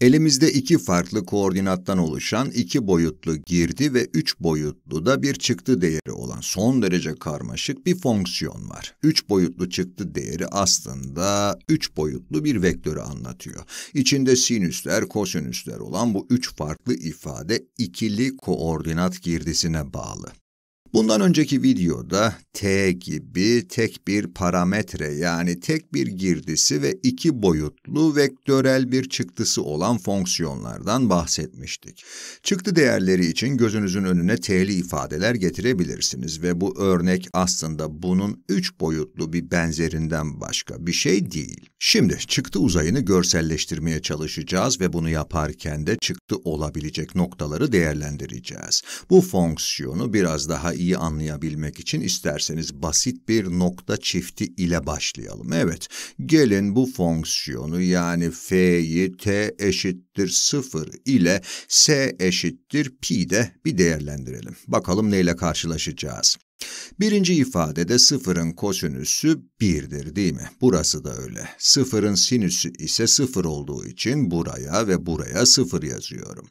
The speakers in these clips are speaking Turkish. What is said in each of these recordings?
Elimizde iki farklı koordinattan oluşan iki boyutlu girdi ve üç boyutlu da bir çıktı değeri olan son derece karmaşık bir fonksiyon var. Üç boyutlu çıktı değeri aslında üç boyutlu bir vektörü anlatıyor. İçinde sinüsler, kosinüsler olan bu üç farklı ifade ikili koordinat girdisine bağlı. Bundan önceki videoda t gibi tek bir parametre yani tek bir girdisi ve iki boyutlu vektörel bir çıktısı olan fonksiyonlardan bahsetmiştik. Çıktı değerleri için gözünüzün önüne t'li ifadeler getirebilirsiniz ve bu örnek aslında bunun üç boyutlu bir benzerinden başka bir şey değil. Şimdi çıktı uzayını görselleştirmeye çalışacağız ve bunu yaparken de çıktı olabilecek noktaları değerlendireceğiz. Bu fonksiyonu biraz daha iyi iyi anlayabilmek için isterseniz basit bir nokta çifti ile başlayalım. Evet, gelin bu fonksiyonu yani f'yi t eşittir 0 ile s eşittir pi'de bir değerlendirelim. Bakalım neyle karşılaşacağız. Birinci ifadede sıfırın kosinüsü 1'dir değil mi? Burası da öyle. Sıfırın sinüsü ise 0 olduğu için buraya ve buraya 0 yazıyorum.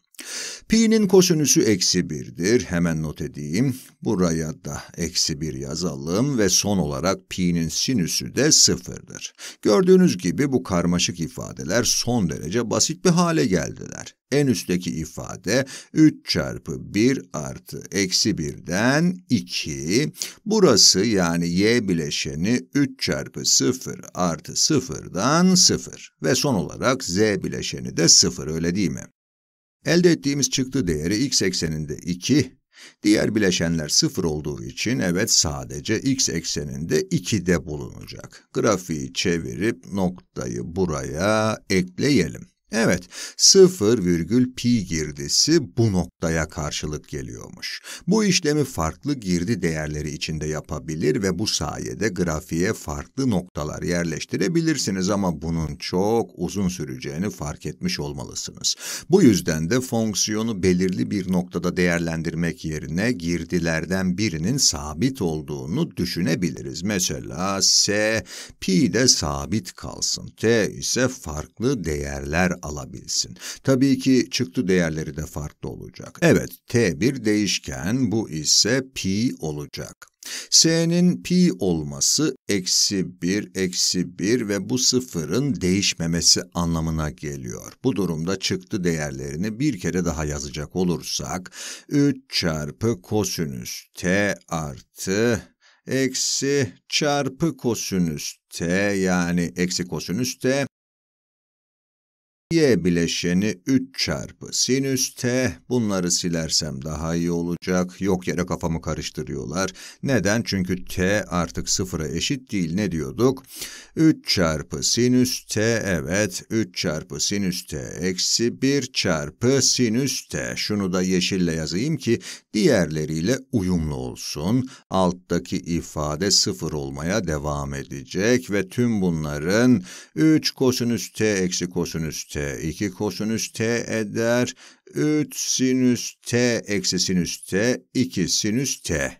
Pi'nin kosinüsü eksi 1'dir. Hemen not edeyim. Buraya da eksi 1 yazalım ve son olarak pi'nin sinüsü de 0'dır. Gördüğünüz gibi bu karmaşık ifadeler son derece basit bir hale geldiler. En üstteki ifade 3 çarpı 1 artı eksi 1'den 2. Burası yani y bileşeni 3 çarpı 0 artı 0'dan 0. Ve son olarak z bileşeni de 0 öyle değil mi? Elde ettiğimiz çıktı değeri x ekseninde 2, diğer bileşenler 0 olduğu için evet sadece x ekseninde 2'de bulunacak. Grafiği çevirip noktayı buraya ekleyelim. Evet, 0 virgül pi girdisi bu noktaya karşılık geliyormuş. Bu işlemi farklı girdi değerleri içinde yapabilir ve bu sayede grafiğe farklı noktalar yerleştirebilirsiniz ama bunun çok uzun süreceğini fark etmiş olmalısınız. Bu yüzden de fonksiyonu belirli bir noktada değerlendirmek yerine girdilerden birinin sabit olduğunu düşünebiliriz. Mesela s, pi de sabit kalsın, t ise farklı değerler alabilsin. Tabii ki çıktı değerleri de farklı olacak. Evet, t bir değişken, bu ise pi olacak. S'nin pi olması eksi 1, eksi 1 ve bu sıfırın değişmemesi anlamına geliyor. Bu durumda çıktı değerlerini bir kere daha yazacak olursak 3 çarpı kosinüs t artı eksi çarpı kosinüs t yani eksi kosinüs t Y bileşeni 3 çarpı sinüs t. Bunları silersem daha iyi olacak. Yok yere kafamı karıştırıyorlar. Neden? Çünkü t artık sıfıra eşit değil. Ne diyorduk? 3 çarpı sinüs t. Evet. 3 çarpı sinüs t eksi 1 çarpı sinüs t. Şunu da yeşille yazayım ki diğerleriyle uyumlu olsun. Alttaki ifade sıfır olmaya devam edecek ve tüm bunların 3 kosinüs t eksi kosinüs t t. 2 kosinüs t eder. 3 sinüs t eksi sinüs t. 2 sinüs t.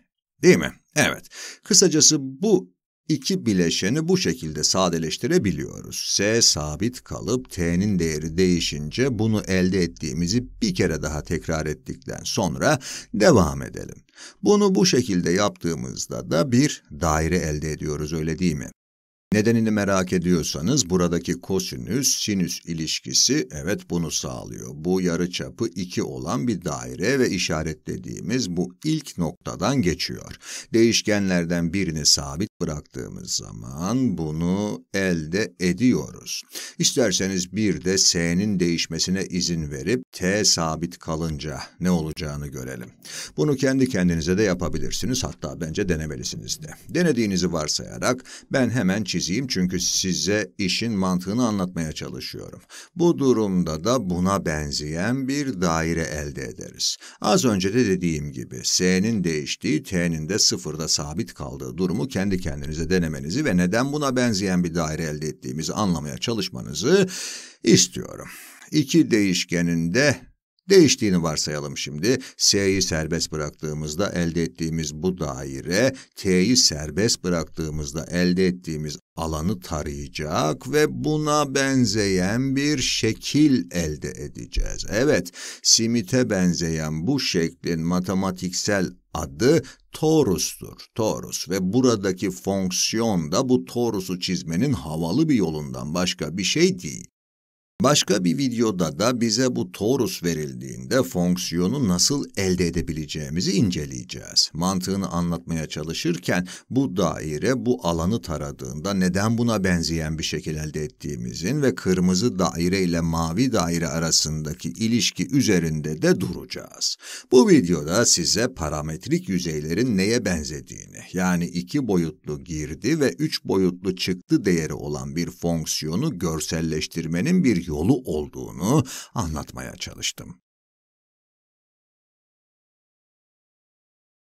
Değil mi? Evet. Kısacası bu iki bileşeni bu şekilde sadeleştirebiliyoruz. S sabit kalıp t'nin değeri değişince bunu elde ettiğimizi bir kere daha tekrar ettikten sonra devam edelim. Bunu bu şekilde yaptığımızda da bir daire elde ediyoruz öyle değil mi? Nedenini merak ediyorsanız buradaki kosinüs sinüs ilişkisi evet bunu sağlıyor. Bu yarıçapı 2 olan bir daire ve işaretlediğimiz bu ilk noktadan geçiyor. Değişkenlerden birini sabit bıraktığımız zaman bunu elde ediyoruz. İsterseniz bir de s'nin değişmesine izin verip t sabit kalınca ne olacağını görelim. Bunu kendi kendinize de yapabilirsiniz hatta bence denemelisiniz de. Denediğinizi varsayarak ben hemen çizeyim çünkü size işin mantığını anlatmaya çalışıyorum. Bu durumda da buna benzeyen bir daire elde ederiz. Az önce de dediğim gibi S'nin değiştiği, T'nin de sıfırda sabit kaldığı durumu kendi kendinize denemenizi ve neden buna benzeyen bir daire elde ettiğimizi anlamaya çalışmanızı istiyorum. İki değişkenin de Değiştiğini varsayalım şimdi. S'yi serbest bıraktığımızda elde ettiğimiz bu daire, T'yi serbest bıraktığımızda elde ettiğimiz alanı tarayacak ve buna benzeyen bir şekil elde edeceğiz. Evet, simite benzeyen bu şeklin matematiksel adı torustur. Torus ve buradaki fonksiyon da bu torusu çizmenin havalı bir yolundan başka bir şey değil. Başka bir videoda da bize bu torus verildiğinde fonksiyonu nasıl elde edebileceğimizi inceleyeceğiz. Mantığını anlatmaya çalışırken bu daire bu alanı taradığında neden buna benzeyen bir şekil elde ettiğimizin ve kırmızı daire ile mavi daire arasındaki ilişki üzerinde de duracağız. Bu videoda size parametrik yüzeylerin neye benzediğini yani iki boyutlu girdi ve üç boyutlu çıktı değeri olan bir fonksiyonu görselleştirmenin bir yolu olduğunu anlatmaya çalıştım.